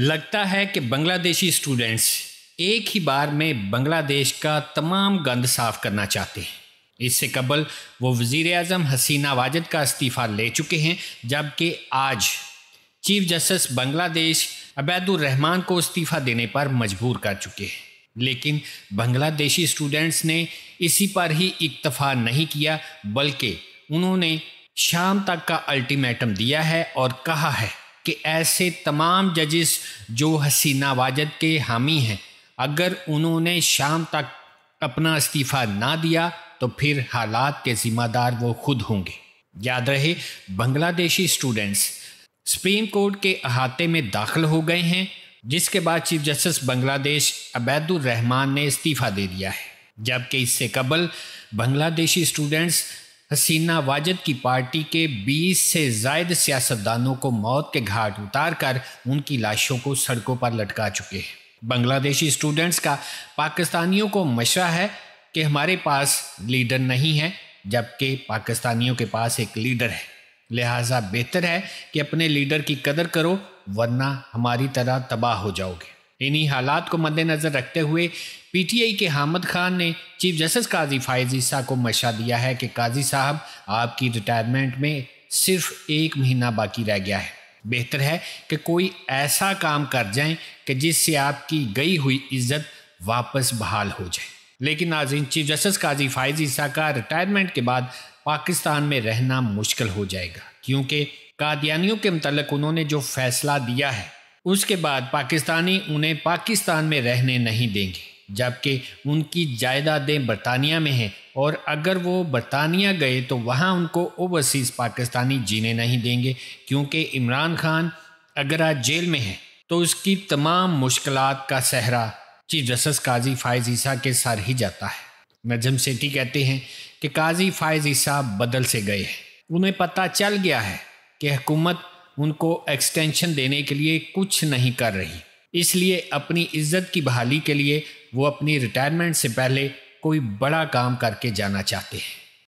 लगता है कि बांग्लादेशी स्टूडेंट्स एक ही बार में बांग्लादेश का तमाम गंद साफ करना चाहते हैं इससे कबल वो वज़ी अजम हसीना वाजद का इस्तीफ़ा ले चुके हैं जबकि आज चीफ जस्टिस बांग्लादेश अबैदुररहमान को इस्तीफ़ा देने पर मजबूर कर चुके हैं लेकिन बांग्लादेशी स्टूडेंट्स ने इसी पर ही इक्तफा नहीं किया बल्कि उन्होंने शाम तक का अल्टीमेटम दिया है और कहा है कि ऐसे तमाम जजेस जो हसीना वाजद के हामी हैं अगर उन्होंने शाम तक अपना इस्तीफ़ा ना दिया तो फिर हालात के ज़िम्मेदार वो खुद होंगे याद रहे बांग्लादेशी स्टूडेंट्स सुप्रीम कोर्ट के अहाते में दाखिल हो गए हैं जिसके बाद चीफ जस्टिस बांग्लादेश अबैदुर रहमान ने इस्तीफ़ा दे दिया है जबकि इससे कबल बांग्लादेशी स्टूडेंट्स हसीना वाजिद की पार्टी के 20 से जायद सियासतदानों को मौत के घाट उतार कर उनकी लाशों को सड़कों पर लटका चुके हैं बांग्लादेशी स्टूडेंट्स का पाकिस्तानियों को मशा है कि हमारे पास लीडर नहीं है जबकि पाकिस्तानियों के पास एक लीडर है लिहाजा बेहतर है कि अपने लीडर की कदर करो वरना हमारी तरह तबाह हो जाओगे इन्हीं हालात को मद्देनज़र रखते हुए पीटीआई के हामद खान ने चीफ जस्टिस काजी फायज ईसा को मशा दिया है कि काजी साहब आपकी रिटायरमेंट में सिर्फ एक महीना बाकी रह गया है बेहतर है कि कोई ऐसा काम कर जाएं कि जिससे आपकी गई हुई इज्जत वापस बहाल हो जाए लेकिन नाजिन चीफ जस्टिस काजी फायज ईसा का रिटायरमेंट के बाद पाकिस्तान में रहना मुश्किल हो जाएगा क्योंकि कादियानियों के मतलब उन्होंने जो फैसला दिया है उसके बाद पाकिस्तानी उन्हें पाकिस्तान में रहने नहीं देंगे जबकि उनकी जायदादें बरतानिया में हैं और अगर वो बरतानिया गए तो वहाँ उनको ओवरसीज़ पाकिस्तानी जीने नहीं देंगे क्योंकि इमरान खान अगर आज जेल में है तो उसकी तमाम मुश्किल का सहरा चीफ जस्टिस काजी फ़ायज़ ईसा के सर ही जाता है नजम सेठी कहते हैं कि काजी फ़ायज़ ईसा बदल से गए हैं उन्हें पता चल गया है कि हुकूमत उनको एक्सटेंशन देने के लिए कुछ नहीं कर रही इसलिए अपनी इज्जत की बहाली के लिए वो अपनी रिटायरमेंट से पहले कोई बड़ा काम करके जाना चाहते हैं